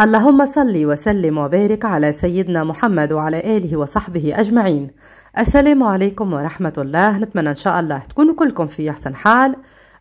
اللهم صل وسلم وبارك على سيدنا محمد وعلى آله وصحبه أجمعين السلام عليكم ورحمة الله نتمنى إن شاء الله تكونوا كلكم في أحسن حال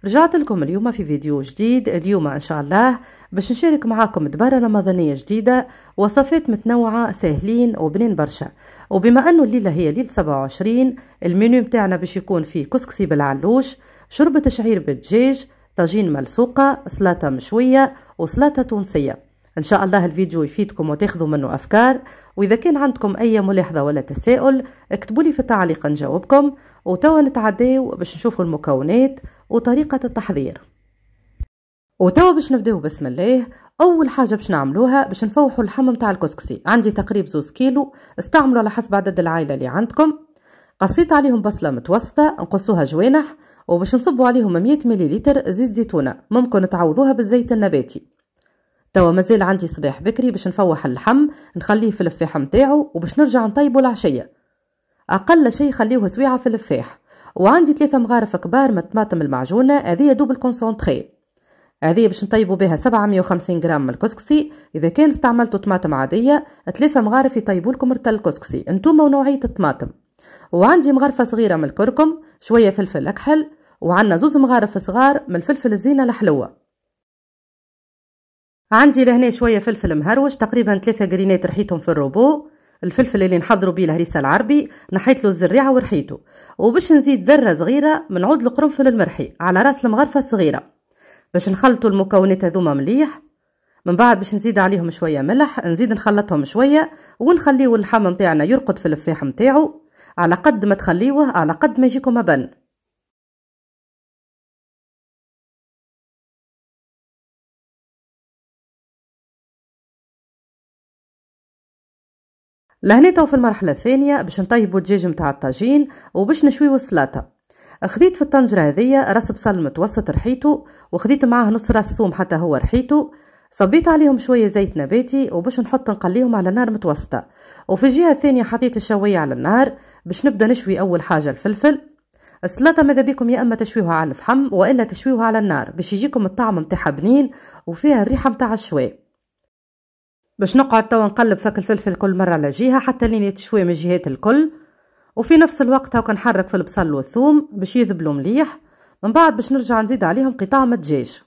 رجعت لكم اليوم في فيديو جديد اليوم إن شاء الله باش نشارك معاكم دبارة رمضانية جديدة وصفات متنوعة ساهلين وبنين برشا وبما أنه الليلة هي ليلة 27 المنيو بتاعنا باش يكون في كسكسي بالعلوش شوربة شعير بالدجاج طاجين ملسوقة سلطة مشوية وسلطة تونسية إن شاء الله الفيديو يفيدكم وتاخذوا منه أفكار وإذا كان عندكم أي ملاحظة ولا تساؤل اكتبوا لي في التعليق نجاوبكم وتوا نتعداو باش نشوفوا المكونات وطريقة التحضير وتوا باش نبداو بسم الله اول حاجه باش نعملوها باش نفوحوا اللحم نتاع الكسكسي عندي تقريب زوز كيلو استعملوا على حسب عدد العائله اللي عندكم قصيت عليهم بصله متوسطه نقصوها جوانح وباش نصبوا عليهم 100 مليلتر زيت زيتونه ممكن تعوضوها بالزيت النباتي توا مازال عندي صباح بكري باش نفوح اللحم نخليه في الفاحة متاعو وباش نرجع نطيبو العشية أقل شي خليوه سويعة في الفاح وعندي ثلاثة مغارف كبار من الطماطم المعجونة هذه دوبل كونسونتري هذه باش نطيبو بها 750 غرام من الكسكسي اذا كان استعملتوا طماطم عاديه ثلاثه مغارف يطيبوا لكم رتل الكسكسي انتم ونوعيه الطماطم وعندي مغرفه صغيره من الكركم شويه فلفل اكحل وعندنا زوز مغارف صغار من الفلفل الزينه الحلوه عندي لهنا شوية فلفل مهروش تقريبا ثلاثة جرينات رحيتهم في الروبو الفلفل اللي نحضروا بيه الهريسة العربي نحيت له الزريعة ورحيته وباش نزيد ذرة صغيرة من عود القرنفل المرحي على راس المغرفة الصغيرة باش نخلطوا المكونات هذوما مليح من بعد باش نزيد عليهم شوية ملح نزيد نخلطهم شوية ونخليو اللحم نتاعنا يرقد في اللفاح نتاعو على قد ما تخليوه على قد ما يجيكم مبن لهنا تو في المرحله الثانيه باش نطيبوا الدجاج نتاع الطاجين وباش نشويو السلطه خديت في الطنجره هذيا راس بصل متوسط رحيته وخديت معاه نص راس ثوم حتى هو رحيته صبيت عليهم شوية زيت نباتي وباش نحط نقليهم على نار متوسطة وفي الجهة الثانية حطيت الشوية على النار باش نبدا نشوي أول حاجة الفلفل السلطة ماذا بيكم يا أما تشويوها على الفحم وإلا تشويوها على النار باش يجيكم الطعم متاعها بنين وفيها الريحة متاع الشوي باش نقعد توا نقلب فك الفلفل كل مرة على جهة حتى لين يتشوي من الجهات الكل وفي نفس الوقت هاكا نحرك في البصل والثوم باش يذبلوا مليح من بعد باش نرجع نزيد عليهم قطع من الدجاج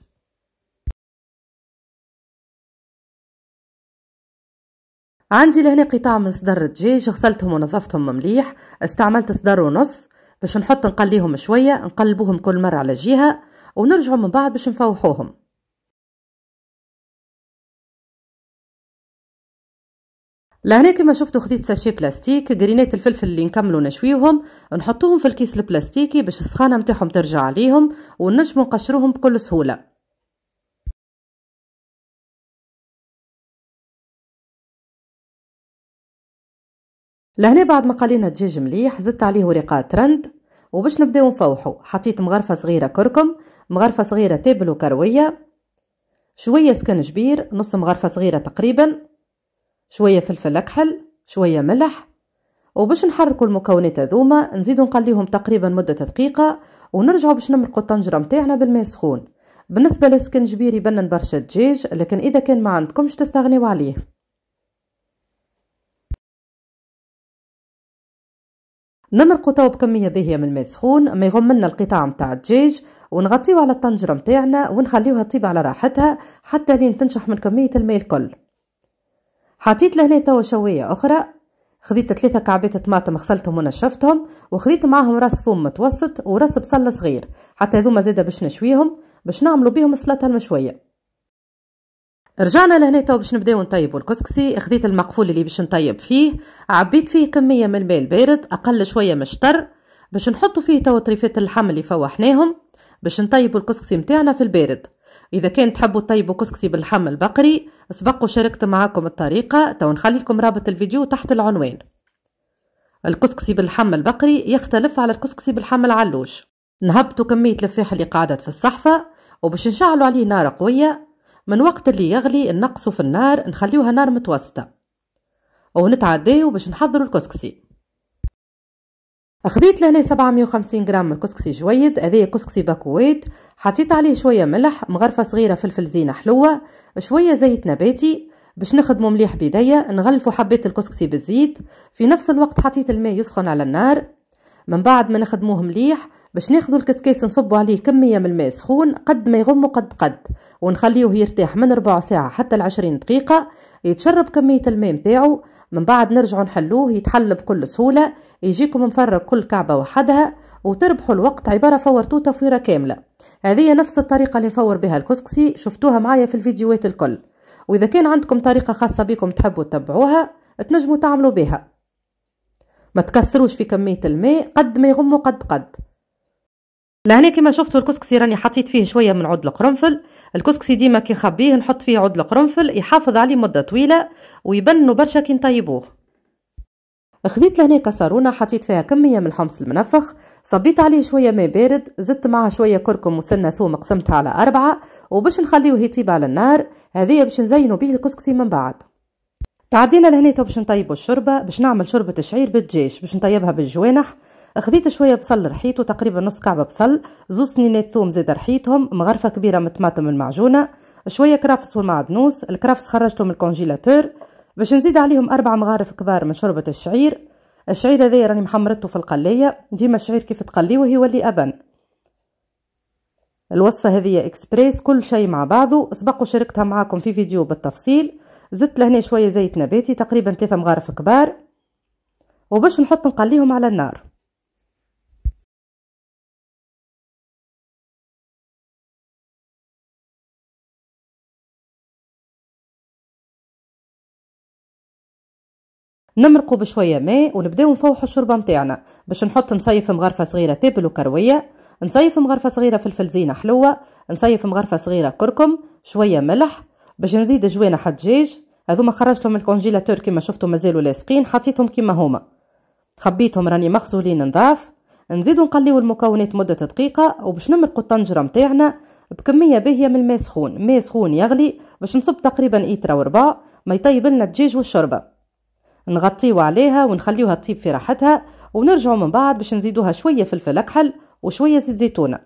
عندي لهنا قطع من صدر الدجاج غسلتهم ونظفتهم مليح استعملت صدر ونص باش نحط نقليهم شوية نقلبوهم كل مرة على جهة ونرجعوا من بعد باش نفوحوهم لهنا كما شفتوا خديت ساشي بلاستيك قرينيت الفلفل اللي نكملوا نشويوهم نحطوهم في الكيس البلاستيكي باش السخانه نتاعهم ترجع عليهم ونجموا نقشروهم بكل سهوله لهنا بعد ما قلينا الدجاج مليح زدت عليه ورقات رند وباش نبداو نفوحو حطيت مغرفة صغيرة كركم مغرفة صغيرة تابل وكروية شوية سكنجبير نص مغرفة صغيرة تقريبا شوية فلفل أكحل شوية ملح وباش نحركوا المكونات هذوما نزيدو نقليهم تقريبا مدة دقيقة ونرجعوا باش نمرقوا الطنجرة متاعنا بالماء سخون بالنسبة للسكنجبير يبنن برشا دجاج لكن إذا كان ما عندكمش تستغنيو عليه نمرقو تو بكميه باهيه من الماء سخون ما يغملنا القطاع متاع الدجاج ونغطيو على الطنجره متاعنا ونخليوها تطيب على راحتها حتى لين تنشح من كميه الماء الكل حطيت لهنا توا شوية أخرى خذيت ثلاثة كعبات طماطم غسلتهم ونشفتهم وخذيت معاهم راس ثوم متوسط وراس بصل صغير حتى هذوما زادة باش نشويهم باش نعملوا بيهم السلطه المشوية رجعنا لهنا توا باش نبداو نطيبوا الكسكسي خذيت المقفول اللي باش نطيب فيه عبيت فيه كميه من الماء البارد اقل شويه من الشطر باش نحطوا فيه توا طريفات اللحم اللي فوحناهم باش نطيبوا الكسكسي متاعنا في البارد إذا كان تحبوا تطيبوا كسكسي باللحم البقري سبق وشاركت معاكم الطريقة تو نخلي لكم رابط الفيديو تحت العنوان الكسكسي باللحم البقري يختلف على الكسكسي باللحم العلوش نهبطوا كمية الفاح اللي قعدت في الصحفة وباش نشعلوا عليه نار قوية من وقت اللي يغلي نقصوا في النار نخليوها نار متوسطة ونتعداو باش نحضروا الكسكسي خديت لهنا 750 غرام من الكسكسي جويد هذايا كسكسي باكويت حطيت عليه شويه ملح مغرفه صغيره فلفل زينه حلوه شويه زيت نباتي باش نخدمه مليح بيديا نغلفو حبات الكسكسي بالزيت في نفس الوقت حطيت الماء يسخن على النار من بعد ما نخدموه مليح باش ناخذو الكسكاس نصبو عليه كميه من الماء سخون قد ما يغمو قد قد ونخليوه يرتاح من ربع ساعه حتى لعشرين دقيقه يتشرب كميه الماء نتاعو من بعد نرجعوا نحلوه يتحل بكل سهولة يجيكم مفرق كل كعبة وحدها وتربحوا الوقت عبارة فورتو تفويرة كاملة هذه نفس الطريقة اللي نفور بها الكسكسي شفتوها معايا في الفيديوهات الكل وإذا كان عندكم طريقة خاصة بكم تحبوا تتبعوها تنجموا تعملوا بها ما تكثروش في كمية الماء قد ما يغموا قد قد لهنا كما شفتوا الكسكسي راني حطيت فيه شوية من عود القرنفل الكسكسي ديما كي نخبيه نحط فيه عود القرنفل يحافظ عليه مده طويله ويبنوا برشا كي نطيبوه خديت لهنا كسرونه حطيت فيها كميه من الحمص المنفخ صبيت عليه شويه ماء بارد زدت معها شويه كركم وسنه ثوم قسمتها على أربعة وباش نخليوه يطيب على النار هذه باش نزينوا به الكسكسي من بعد تعدينا لهنا باش نطيبوا الشوربه باش نعمل شوربه الشعير بالدجاج باش نطيبها بالجوانح خذيت شويه بصل رحيته تقريبا نص كعبه بصل زوز سنينات ثوم زاد رحيتهم مغرفه كبيره من طماطم المعجونه شويه كرافس والمعدنوس الكرافس خرجته من الكونجيلاتور باش نزيد عليهم اربع مغارف كبار من شوربه الشعير الشعير هذايا راني محمرته في القليه ديما الشعير كيف تقليه يولي ابن الوصفه هذه اكسبريس كل شيء مع بعضه سبق وشاركتها معاكم في فيديو بالتفصيل زدت لهنا شويه زيت نباتي تقريبا ثلاثه مغارف كبار وباش نحط نقليهم على النار نمرقوا بشويه ماء ونبداو نفوحوا الشوربه نتاعنا باش نحط نصيف مغرفه صغيره تابل وكرويه نصيف مغرفه صغيره فلفل زينه حلوه نصيف مغرفه صغيره كركم شويه ملح باش نزيد جوانح دجاج هذوما خرجتهم من الكونجيلاتور كيما شفتوا مازالوا لاصقين حطيتهم كيما هما خبيتهم راني مغسولين نضاف نزيدو نقليو المكونات مده دقيقه وباش نمرقوا الطنجره نتاعنا بكميه باهيه من الماء سخون ماء سخون يغلي باش نصب تقريبا ايترا وربع ما يطيب لنا الدجاج والشوربه نغطيو عليها ونخليوها تطيب في راحتها ونرجعوا من بعد باش نزيدوها شويه فلفل اكحل وشويه زيت زيتونه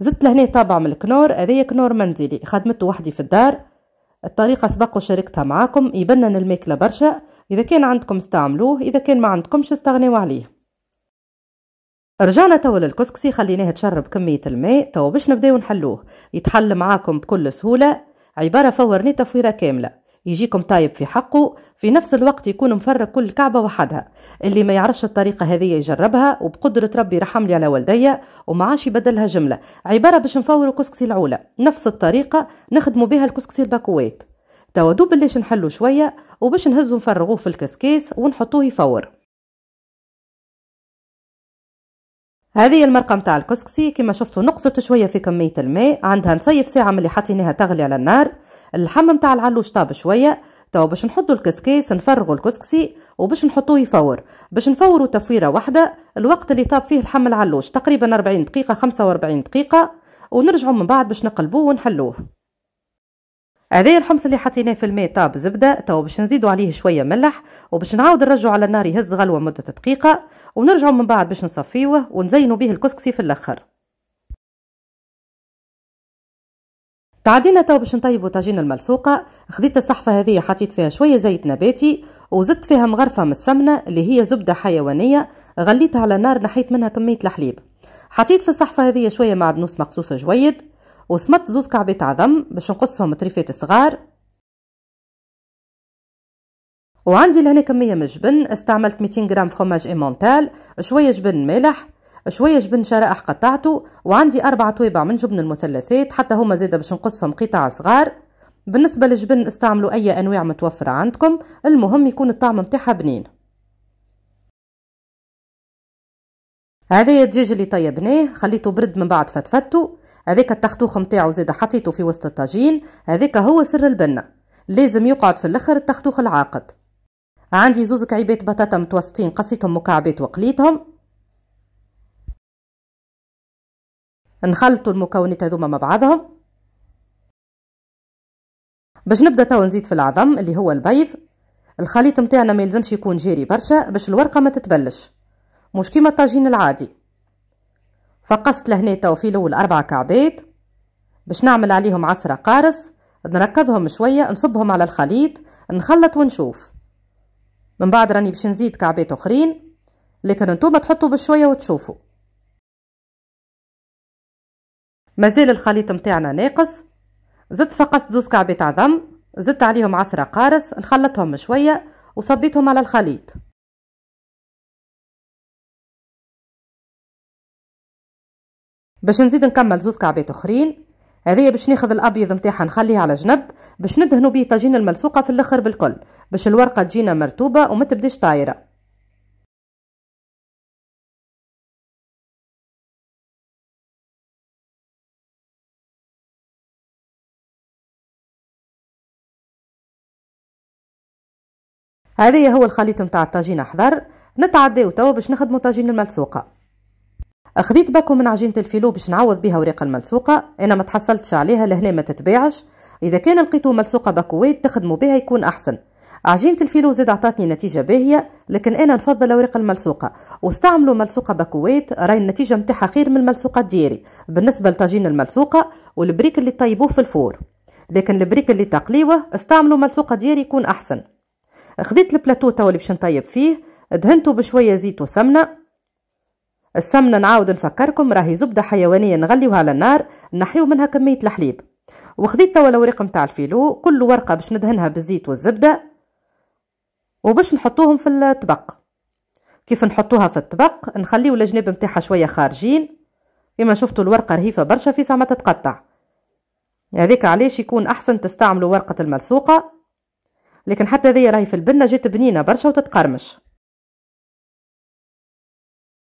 زدت لهنا طابع من الكنور هذايا كنور منزلي خدمته وحدي في الدار الطريقه سبق وشاركتها معاكم يبنن الماكله برشا اذا كان عندكم استعملوه اذا كان ما عندكمش استغنيوا عليه رجعنا توا للكسكسي خليناه تشرب كمية الماء توا باش نبداو نحلوه يتحل معاكم بكل سهولة عبارة فورني تفويرة كاملة يجيكم طايب في حقه في نفس الوقت يكون مفرق كل كعبة وحدها اللي ما يعرفش الطريقة هذه يجربها وبقدرة ربي رحم لي على والديا وما عادش يبدلها جملة عبارة باش نفوروا كسكسي العولة نفس الطريقة نخدموا بها الكسكسي الباكوات توا دوب نحلو شوية وباش نهزو نفرغوه في الكسكيس ونحطوه يفور هذه المرقة متاع الكسكسي كما شفتوا نقصت شوية في كمية الماء عندها نصيف ساعة ملي حطيناها تغلي على النار اللحم نتاع العلوش طاب شويه توا باش نحطو الكسكيس نفرغو الكسكسي وباش نحطوه يفور باش نفورو تفويره واحده الوقت اللي طاب فيه لحم العلوش تقريبا 40 دقيقه 45 دقيقه ونرجعو من بعد باش نقلبوه ونحلوه هذايا الحمص اللي حطيناه في الماء طاب زبده توا باش نزيدو عليه شويه ملح وباش نعاود نرجعو على النار يهز غلوه مده دقيقه ونرجعو من بعد باش نصفيوه ونزينو به الكسكسي في الاخر تعدينا تو باش نطيبو طاجين الملسوقه خديت الصحفه هذه حطيت فيها شويه زيت نباتي وزدت فيها مغرفه من السمنه اللي هي زبده حيوانيه غليتها على نار نحيت منها كميه الحليب حطيت في الصحفه هذه شويه معدنوس مقصوص جويد وسمط زوز كعبات عظم باش نقصهم طريفات صغار وعندي لهنا كمية من الجبن استعملت 200 غرام فرماج ايمونتال شوية جبن مالح شويه جبن شرائح قطعته وعندي اربع طويبع من جبن المثلثات حتى هما زاده باش نقصهم قطع صغار بالنسبه للجبن استعملوا اي انواع متوفره عندكم المهم يكون الطعم متاعها بنين هذايا الدجاج اللي طيبناه خليته برد من بعد فتفتو هذاك التختوخ نتاعو زاد حطيته في وسط الطاجين هذاك هو سر البنه لازم يقعد في الاخر التختوخ العاقد عندي زوز كعيبات بطاطا متوسطين قصيتهم مكعبات وقليتهم نخلطوا المكونات هذوما مع بعضهم باش نبدا توا نزيد في العظم اللي هو البيض الخليط نتاعنا ما يلزمش يكون جاري برشا باش الورقه ما تتبلش مش كيما الطاجين العادي فقست لهنا توا في الاول اربع كعبات باش نعمل عليهم عصره قارص نركضهم شويه نصبهم على الخليط نخلط ونشوف من بعد راني باش نزيد كعبات اخرين لكن انتوما تحطوا بشويه وتشوفوا مازال الخليط متاعنا ناقص زدت فقست زوز كعبات عظم زدت عليهم عصرة قارص نخلطهم شوية وصبيتهم على الخليط باش نزيد نكمل زوز كعبات اخرين هذه باش ناخذ الابيض نتاعها نخليه على جنب باش ندهنوا به طاجين الملسوقه في الاخر بالكل باش الورقه تجينا مرتوبه وما تبداش طايره هذا هو الخليط متاع الطاجين احضر نتعداو توا باش نخدمو طاجين الملسوقه اخذيت باكو من عجينه الفيلو باش نعوض بها وريق الملسوقه انا ما تحصلتش عليها لهنا ما تتباعش اذا كان لقيتو ملسوقه باكوات تخدموا بها يكون احسن عجينة الفيلو زاد عطاتني نتيجة باهية لكن أنا نفضل أوراق الملسوقة واستعملوا ملسوقة باكويت راي النتيجة متاعها خير من الملسوقة ديري بالنسبة لطاجين الملسوقة والبريك اللي طيبوه في الفور لكن البريك اللي تقليوه استعملوا ملسوقة ديري يكون أحسن خذيت البلاتو توا اللي باش نطيب فيه دهنته بشويه زيت وسمنه السمنه نعاود نفكركم راهي زبده حيوانيه نغليوها على النار نحيو منها كميه الحليب وخذيت توا الاوراق نتاع الفيلو كل ورقه باش ندهنها بالزيت والزبده وباش نحطوهم في الطبق كيف نحطوها في الطبق نخليو الجناب نتاعها شويه خارجين كما شفتوا الورقه رهيفه برشا في ما تتقطع هذيك علاش يكون احسن تستعملوا ورقه الملصوقه لكن حتى ذي راهي في البنة جات بنينة برشا وتتقرمش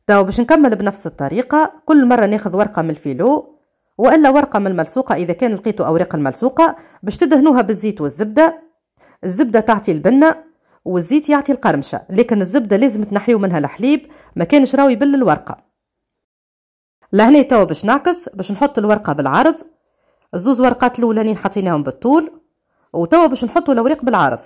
تو باش نكمل بنفس الطريقة كل مرة ناخذ ورقة من الفيلو وإلا ورقة من الملسوقة إذا كان لقيتوا أوراق الملسوقة باش تدهنوها بالزيت والزبدة الزبدة تعطي البنة والزيت يعطي القرمشة لكن الزبدة لازم تنحيو منها الحليب ما كانش راوي بل الورقة لهنا توا باش نعكس باش نحط الورقة بالعرض الزوز ورقات الأولانيين حطيناهم بالطول وتوا باش نحطوا الاوراق بالعرض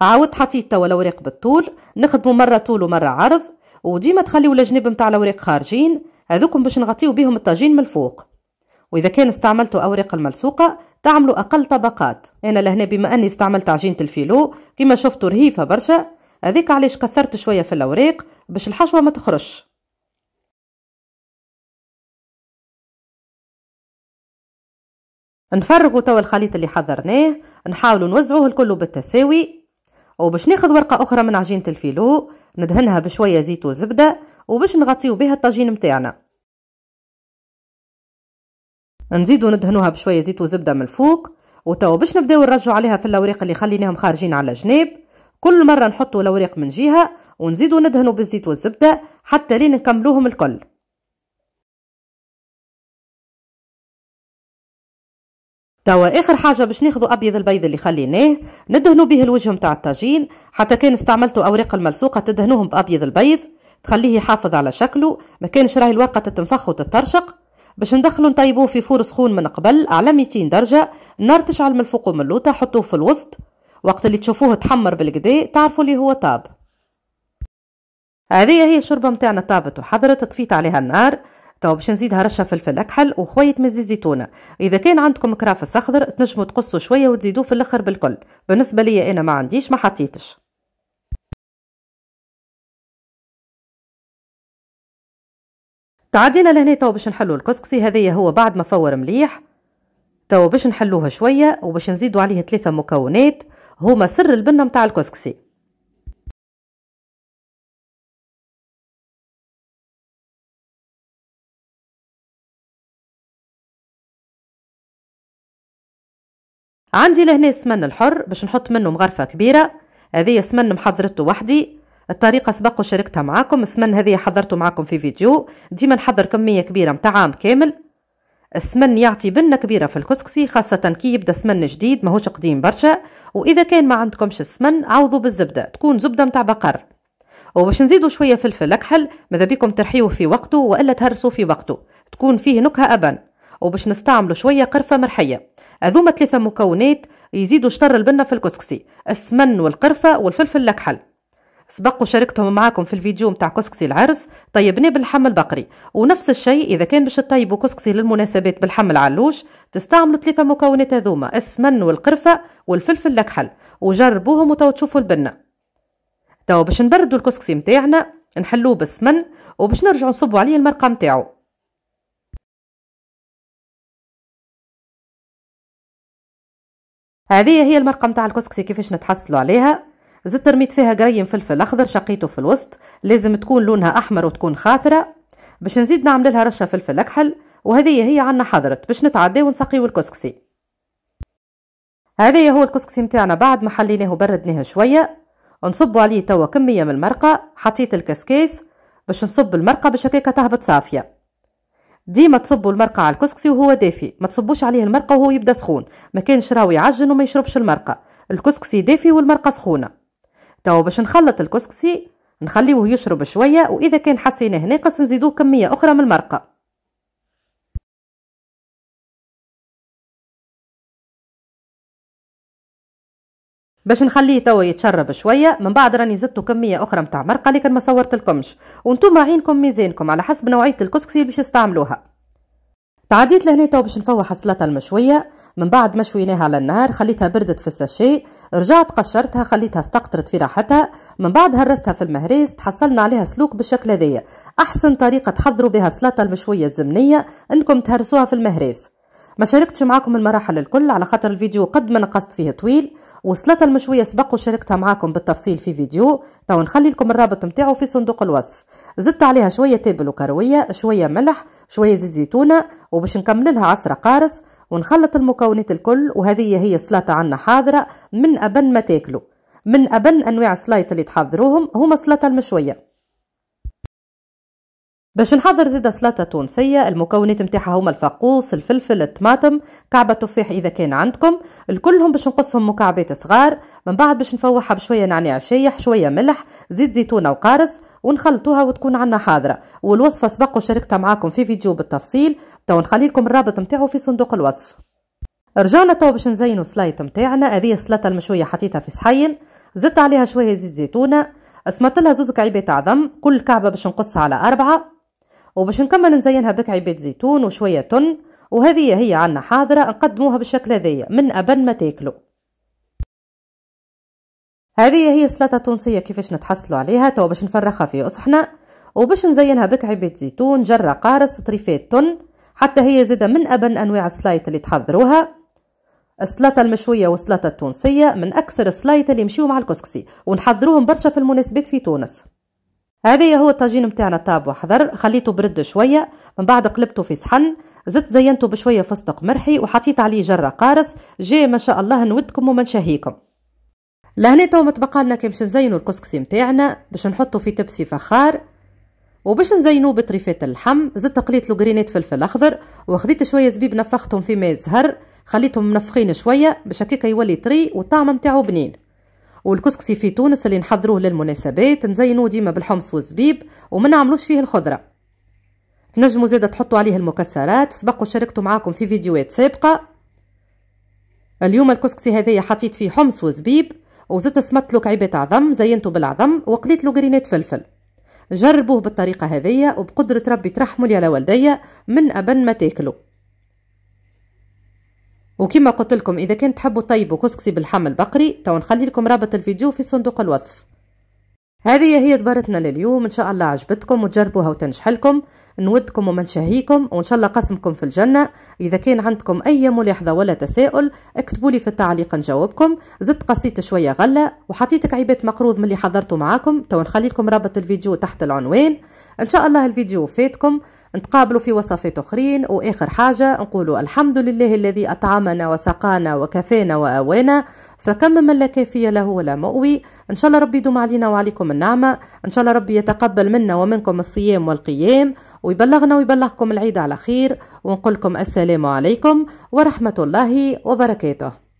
عاودت حطيت توا الاوراق بالطول نخدموا مره طول ومره عرض وديما تخليوا الجناب نتاع الاوراق خارجين هذوكم باش نغطيو بهم الطاجين من الفوق واذا كان استعملتوا اوراق الملصوقه تعملوا اقل طبقات انا لهنا بما اني استعملت عجينه الفيلو كما شفتوا رهيفه برشا هذيك علاش كثرت شويه في الاوراق باش الحشوه ما تخرجش نفرغوا توا الخليط اللي حضرناه نحاولوا نوزعوه الكل بالتساوي وباش ناخذ ورقه اخرى من عجينه الفيلو ندهنها بشويه زيت وزبده وباش نغطيو بها الطاجين متاعنا نزيدو ندهنوها بشويه زيت وزبده من الفوق وتوا باش نبداو نرجعوا عليها في الاوراق اللي خليناهم خارجين على جناب كل مرة نحطوا الأوراق من جهة ونزيدوا ندهنوا بالزيت والزبدة حتى لين نكملوهم الكل توا اخر حاجه باش ناخذوا ابيض البيض اللي خليناه ندهنوا به الوجه نتاع الطاجين حتى كان استعملتوا اوراق الملصوقه تدهنوهم بابيض البيض تخليه يحافظ على شكله ما كانش راهي الورقه تتنفخ وتترشق باش ندخلوا نطيبوه في فور سخون من قبل على 200 درجه النار تشعل من الفوق ومن اللوطه حطوه في الوسط وقت اللي تشوفوه تحمر بالقدا تعرفوا اللي هو طاب هذه هي الشوربه متاعنا طابت وحضرت طفيت عليها النار تو طيب، باش نزيدها رشه فلفل اكحل وخويه مزي زيتونه اذا كان عندكم كرافس اخضر تنجموا تقصوا شويه وتزيدوه في الاخر بالكل بالنسبه لي انا ما عنديش ما حطيتش تعدينا لهنا تو طيب باش نحلو الكسكسي هذايا هو بعد ما فور مليح تو طيب، باش نحلوها شويه وباش نزيدوا عليه ثلاثه مكونات هما سر البنة متاع الكسكسي عندي لهنا سمن الحر باش نحط منه مغرفة كبيرة هذه سمن محضرته وحدي الطريقة سبق وشاركتها معاكم السمن هذه حضرته معاكم في فيديو ديما نحضر كمية كبيرة متاع عام كامل السمن يعطي بنه كبيره في الكسكسي خاصه كي يبدا سمن جديد ماهوش قديم برشا واذا كان ما عندكمش السمن عوضوا بالزبده تكون زبده متاع بقر وباش نزيدوا شويه فلفل اكحل ماذا بيكم ترحيوه في وقته والا تهرسوا في وقته تكون فيه نكهه ابان وباش نستعملوا شويه قرفه مرحيه هذوما ثلاثه مكونات يزيدوا شطر البنه في الكسكسي السمن والقرفه والفلفل الاكحل سبق وشاركتهم معاكم في الفيديو متاع كسكسي العرس طيبناه بالحم البقري ونفس الشيء اذا كان باش تطيبوا كسكسي للمناسبات بالحم العلوش تستعملوا ثلاثه مكونات هذوما السمن والقرفه والفلفل الاكحل وجربوهم وتو تشوفوا البنه تو باش نبردوا الكسكسي متاعنا نحلوه بالسمن وباش نرجعوا نصبوا عليه المرقه متاعو هذه هي المرقه متاع الكسكسي كيفاش نتحصلوا عليها زدت رميت فيها قريم فلفل اخضر شقيته في الوسط لازم تكون لونها احمر وتكون خاثره باش نزيد نعمل لها رشه فلفل اكحل وهذه هي عنا حضرت باش نتعداو ونسقيو الكسكسي هذا هو الكسكسي متاعنا بعد ما حليناه وبردناه شويه نصبوا عليه توا كميه من المرقه حطيت الكسكيس باش نصب المرقه باش هكاك تهبط صافيه ديما تصبوا المرقه على الكسكسي وهو دافي ما تصبوش عليه المرقه وهو يبدا سخون ما كانش راهو يعجن وما يشربش المرقه الكسكسي دافي والمرقه سخونه تو باش نخلط الكسكسي نخليوه يشرب شويه واذا كان حسيناه ناقص نزيدوه كميه اخرى من المرقه باش نخليه توا يتشرب شويه من بعد راني زدت كميه اخرى متاع مرقه لكن ما صورت لكمش وانتم عينكم ميزانكم على حسب نوعيه الكسكسي باش تستعملوها تعديت لهنا توا باش نفوح السلطه المشويه من بعد ما شويناها على النار خليتها بردت في الساشي رجعت قشرتها خليتها استقطرت في راحتها من بعد هرستها في المهريز تحصلنا عليها سلوك بالشكل هذايا احسن طريقه تحضروا بها سلطه المشويه الزمنيه انكم تهرسوها في المهريز ما شاركتش معاكم المراحل الكل على خاطر الفيديو قد ما نقصت فيه طويل وصلت المشوية سبق وشاركتها معاكم بالتفصيل في فيديو تو نخلي لكم الرابط نتاعو في صندوق الوصف زدت عليها شوية تابل وكروية شوية ملح شوية زيت زيتونة وباش نكمل لها عصرة قارص ونخلط المكونات الكل وهذه هي سلطة عنا حاضرة من أبن ما تاكلوا من أبن أنواع السلايط اللي تحضروهم هما سلطة المشوية باش نحضر زيادة سلطة تونسية المكونات متاحة هما الفقوس الفلفل الطماطم كعبة تفاح إذا كان عندكم الكلهم باش نقصهم مكعبات صغار من بعد باش نفوحها بشوية نعناع شايح شوية ملح زيت زيتونة وقارص ونخلطوها وتكون عنا حاضرة والوصفة سبق وشاركتها معاكم في فيديو بالتفصيل تو لكم الرابط نتاعو في صندوق الوصف رجعنا تو باش نزينو سلايط نتاعنا هذه السلطه المشويه حطيتها في صحين زدت عليها شويه زيت زيتونه اسمطت لها زوز كعيبات عظم كل كعبه باش نقصها على اربعه وباش نكمل نزينها بكعيبات زيتون وشويه تن وهذه هي عنا حاضره نقدموها بالشكل هذايا من ابن ما تاكلوا هذه هي السلطه التونسيه كيفاش نتحصلوا عليها توا باش نفرخها في اصحنا وباش نزينها بكعبة زيتون جرة قارص طريفات تن حتى هي زادة من أبن أنواع السلايط اللي تحضروها السلطة المشوية والسلطة التونسية من أكثر السلايط اللي يمشيو مع الكسكسي ونحضروهم برشا في المناسبات في تونس هذا هو الطاجين متاعنا طاب وحضر خليته برد شوية من بعد قلبته في صحن زدت زينته بشوية فستق مرحي وحطيت عليه جرة قارص جي ما شاء الله نودكم وما نشهيكم لهنا تو متبقى لنا كي نزينو نزينوا الكسكسي متاعنا باش نحطه في تبسي فخار وباش نزينو بطريفات اللحم زدت قليت له جرينات فلفل اخضر وخذيت شويه زبيب نفختهم في ماء زهر خليتهم منفخين شويه باش هكاك يولي طري والطعم نتاعو بنين والكسكسي في تونس اللي نحضروه للمناسبات نزينوه ديما بالحمص والزبيب وما نعملوش فيه الخضره تنجموا زاده تحطوا عليه المكسرات سبق وشاركته معاكم في فيديوهات سابقه اليوم الكسكسي هذايا حطيت فيه حمص وزبيب وزدت سمطت له كعيبات عظم زينته بالعظم وقليت له جرينات فلفل جربوه بالطريقة هذية وبقدرة ربي ترحموا لي على والديا من أبن ما تاكلوا وكما قلت لكم إذا كنت تحبوا طيبوا كسكسي بالحم البقري تو نخلي لكم رابط الفيديو في صندوق الوصف هذه هي دبرتنا لليوم ان شاء الله عجبتكم وتجربوها وتنجح لكم نودكم ومنشهيكم وان شاء الله قسمكم في الجنه اذا كان عندكم اي ملاحظه ولا تساؤل اكتبوا لي في التعليق نجاوبكم زدت قصيت شويه غله وحطيت عيبات مقروض من اللي حضرته معاكم تو نخلي لكم رابط الفيديو تحت العنوان ان شاء الله الفيديو فاتكم نتقابلوا في وصفات اخرين واخر حاجه نقولوا الحمد لله الذي اطعمنا وسقانا وكفانا واوانا فكم من لا كافية له ولا مؤوي إن شاء الله ربي يدوم علينا وعليكم النعمة إن شاء الله ربي يتقبل منا ومنكم الصيام والقيام ويبلغنا ويبلغكم العيد على خير ونقولكم السلام عليكم ورحمة الله وبركاته